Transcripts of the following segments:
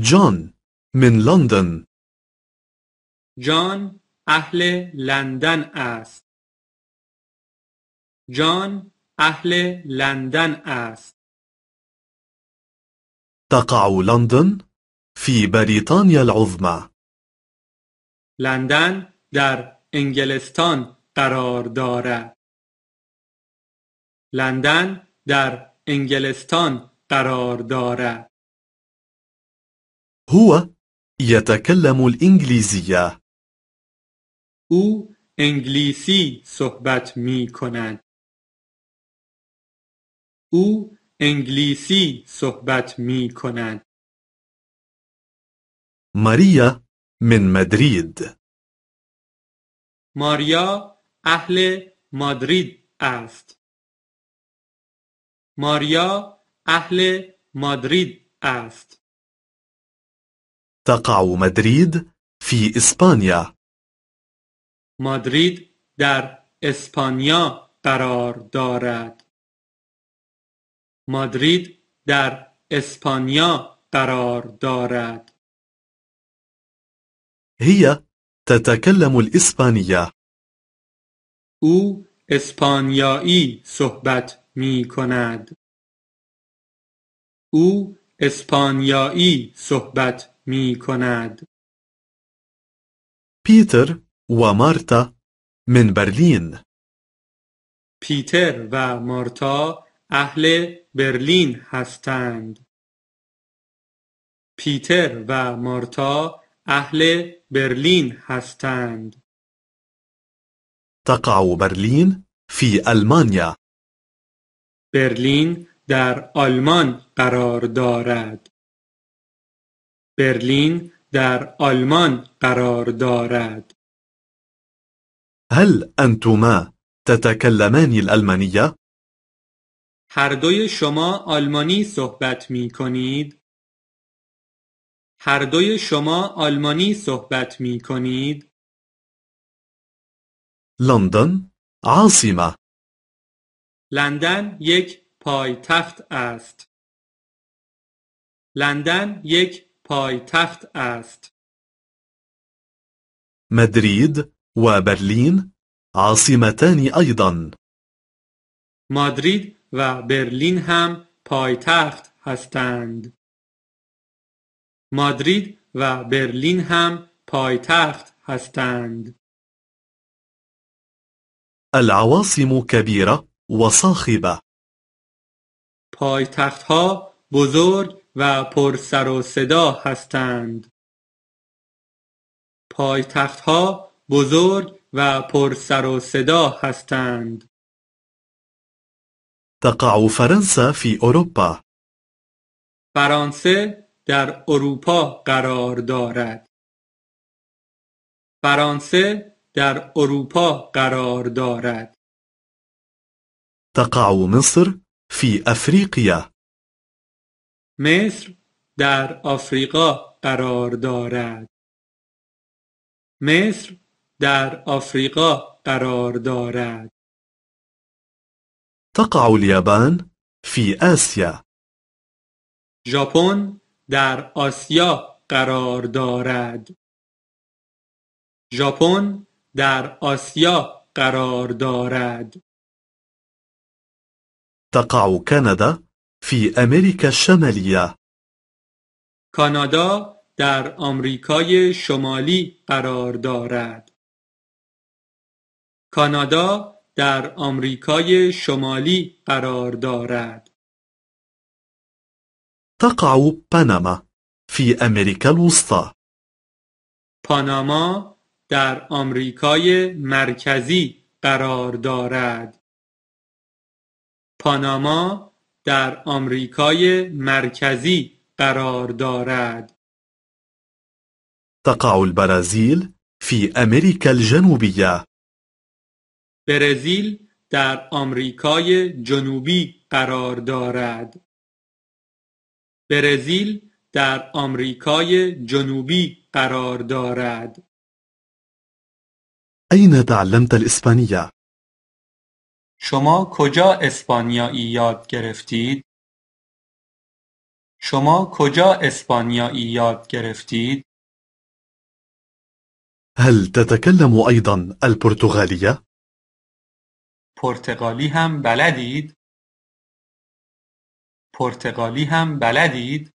جون من لندن جان اهل لندن است جان اهل لندن است تقع لندن في بريطانيا العظمى لندن در انگلستان قرار دارد لندن در انگلستان قرار دارد هو يتكلم الإنجليزية. او انگلیسی صحبت می کند. او انگلیسی صحبت می کند. ماريا من مدريد. ماريا اهل مادرید است. ماريا اهل مادرید است. تقع مدريد في إسبانيا. مدريد در إسبانيا قرار دارد. مدريد در إسبانيا قرار دارد. هي تتكلم الإسبانية. او اسپانیایی صحبت می کند. او اسپانیایی صحبت می کند. پیتر و مارتا من برلین پیتر و مارتا اهل برلین هستند. پیتر و مارتا اهل برلین هستند. تقع برلین فی المانیا برلین در آلمان قرار دارد. برلین در آلمان قرار دارد. هل انتما تتكلمان الألمانية؟ هر دوی شما آلمانی صحبت می کنید؟ هر دوی شما آلمانی صحبت می کنید؟ لندن عاصمه لندن یک پایتخت است. لندن یک پایتخت است و برلین عاصمتان ایضا. مادرید و برلین هم پایتخت هستند مادرید و برلین هم پایتخت هستند العواصم كبيرة وصاخبة پایتختها بزرگ و پر سر و صدا هستند پایتختها بزرگ و پر سر و صدا هستند تقع فرنسا في اروپا. فرانسه در اروپا قرار دارد. فرانسه در اروپا قرار دارد. تقع مصر فی افریقیا. مصر در آفریقا قرار دارد مصر در آفریقا قرار دارد تقع اليابان في آسيا ژاپن در آسیا قرار دارد ژاپن در آسیا قرار دارد تقع كندا في أمريكا الشمالية کانادا در آمریکای شمالی قرار دارد. کانادا در آمریکای شمالی قرار دارد. تقع پاناما في أمريكا الوسطى. پاناما در آمریکای مرکزی قرار دارد. پاناما در آمریکای مرکزی قرار دارد. تقع البرازیل في أمريكا الجنوبيه برزیل در آمریکای جنوبی قرار دارد. برزیل در آمریکای جنوبی قرار دارد. این تعلمت الاسپانیه؟ شما کجا اسپانیایی یاد گرفتید؟ هل تتكلم ايضا البرتغالية؟ پرتغالی هم بلدید؟ پرتغالی هم بلدید؟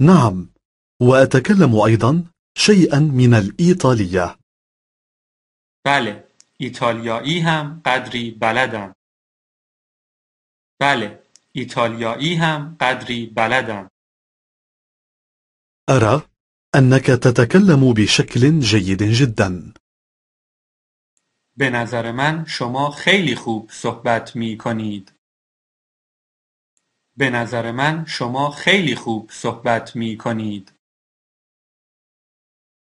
نعم، واتکلم ایضا شیئا من الایطالیه. بله، ایتالیایی هم قدری بلدم. بله، ایتالیایی هم قدری بلدم. أرى أنك تتكلم بشكل جيد جدا. به نظر من شما خیلی خوب صحبت می کنید. به نظر من شما خیلی خوب صحبت می کنید.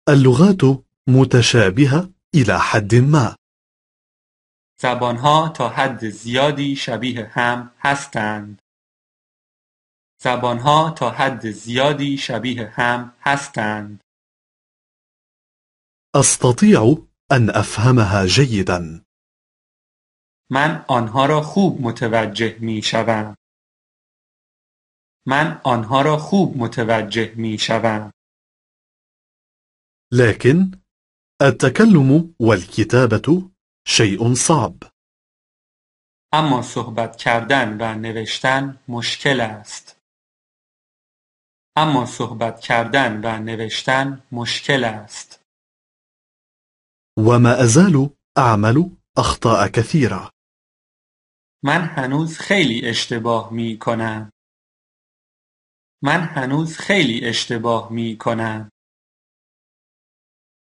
اللغات متشابهة إلى حد ما. زبانها تا حد زیادی شبیه هم هستند. زبانها تا حد زیادی شبیه هم هستند. استطیع ان افهمها جیدا. من آنها را خوب متوجه می شوم. من آنها را خوب متوجه می شوم. لكن و والكتابة شیء صعب اما صحبت کردن و نوشتن مشکل است اما صحبت کردن و نوشتن مشکل است و ما ازال اعمل اخطاء كثيرة من هنوز خیلی اشتباه می کنم من هنوز خیلی اشتباه می کنم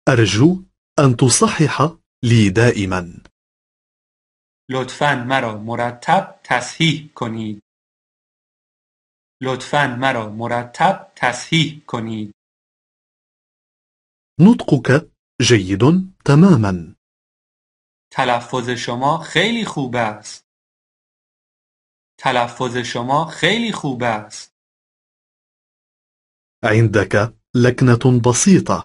ارجو ان تصحح لي دائما لطفاً مرا مرتب تصحیح کنید. لطفاً مرا مرتب تصحیح کنید. نطقك جيد تماما. تلفظ شما خیلی خوب است. تلفظ شما خیلی خوب است. عندك لكنة بسيطة.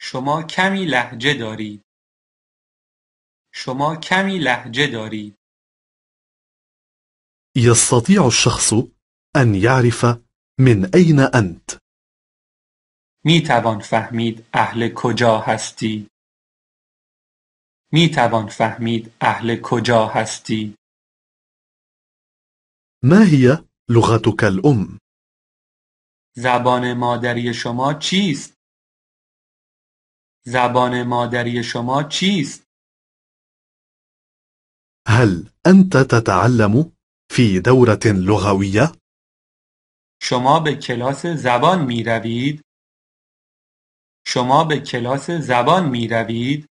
شما کمی لحجه دارید. شما کمی لهجه دارید. یستطیع الشخص ان یعرف من این انت؟ می توان فهمید اهل کجا هستی. می توان فهمید اهل کجا هستی. ما هی لغتک الام؟ زبان مادری شما چیست؟ زبان مادری شما چیست؟ هل أنت تتعلم في دورة لغوية؟ شما به کلاس زبان می روید؟ شما به کلاس زبان می روید؟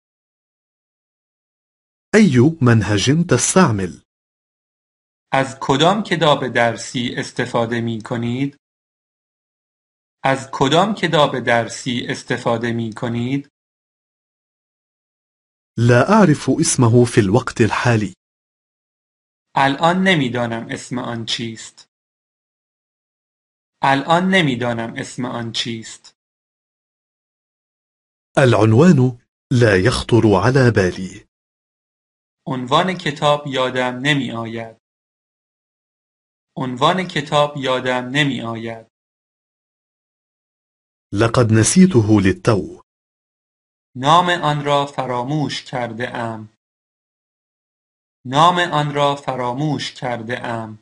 أي منهج تستعمل؟ از کدام کتاب درسی استفاده می کنید؟ از کدام کتاب درسی استفاده می کنید؟ لا أعرف اسمه في الوقت الحالي. الان نمیدانم اسم آن چیست. الان نمیدانم اسم آن چیست. العنوان لا یخطر علی بالی. عنوان کتاب یادم نمی آید. عنوان کتاب یادم نمی آید. لقد نسيته للتو. نام آن را فراموش کرده ام. نام آن را فراموش کرده ام.